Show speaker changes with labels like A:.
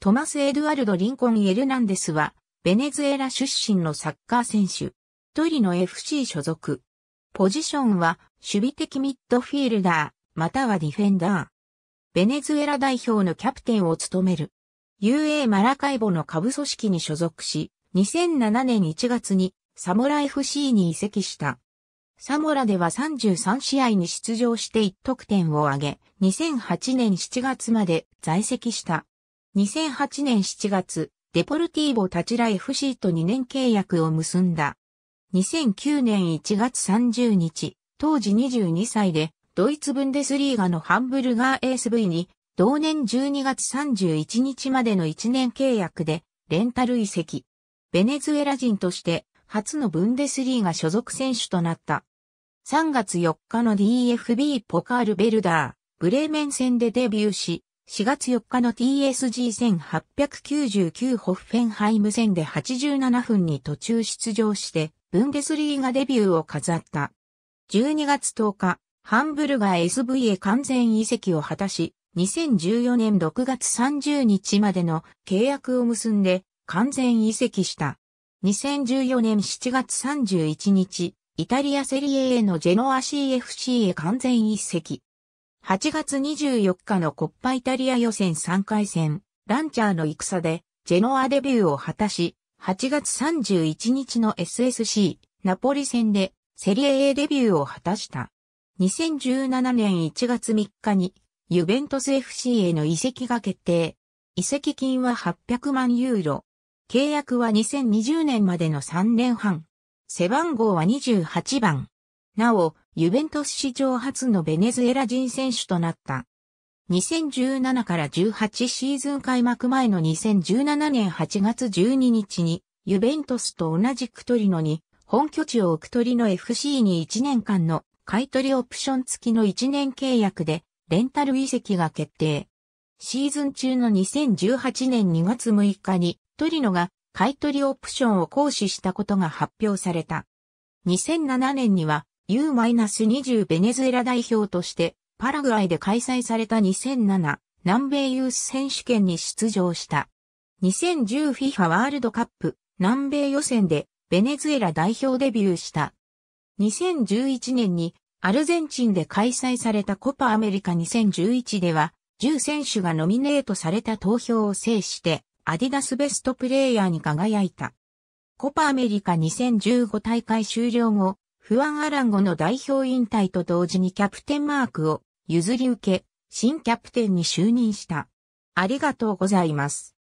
A: トマス・エドゥアルド・リンコン・エルナンデスは、ベネズエラ出身のサッカー選手、トリノ FC 所属。ポジションは、守備的ミッドフィールダー、またはディフェンダー。ベネズエラ代表のキャプテンを務める。UA マラカイボの下部組織に所属し、2007年1月にサモラ FC に移籍した。サモラでは33試合に出場して1得点を挙げ、2008年7月まで在籍した。2008年7月、デポルティーボ立ちフ FC と2年契約を結んだ。2009年1月30日、当時22歳で、ドイツブンデスリーガのハンブルガー ASV に、同年12月31日までの1年契約で、レンタル移籍。ベネズエラ人として、初のブンデスリーガ所属選手となった。3月4日の DFB ポカールベルダー、ブレーメン戦でデビューし、4月4日の TSG1899 ホッフェンハイム戦で87分に途中出場して、ブンデスリーがデビューを飾った。12月10日、ハンブルガー SV へ完全移籍を果たし、2014年6月30日までの契約を結んで完全移籍した。2014年7月31日、イタリアセリエへのジェノア CFC へ完全移籍。8月24日のコッパイタリア予選3回戦、ランチャーの戦で、ジェノアデビューを果たし、8月31日の SSC、ナポリ戦で、セリエ A デビューを果たした。2017年1月3日に、ユベントス FC への移籍が決定。移籍金は800万ユーロ。契約は2020年までの3年半。背番号は28番。なお、ユベントス史上初のベネズエラ人選手となった。2017から18シーズン開幕前の2017年8月12日に、ユベントスと同じクトリノに、本拠地を置くトリノ FC に1年間の買取オプション付きの1年契約で、レンタル移籍が決定。シーズン中の2018年2月6日に、トリノが買取オプションを行使したことが発表された。2007年には、U-20 ベネズエラ代表として、パラグアイで開催された2007南米ユース選手権に出場した。2010 FIFA ワールドカップ南米予選でベネズエラ代表デビューした。2011年にアルゼンチンで開催されたコパアメリカ2011では10選手がノミネートされた投票を制してアディダスベストプレイヤーに輝いた。コパアメリカ2015大会終了後、フアン・アランゴの代表引退と同時にキャプテンマークを譲り受け、新キャプテンに就任した。ありがとうございます。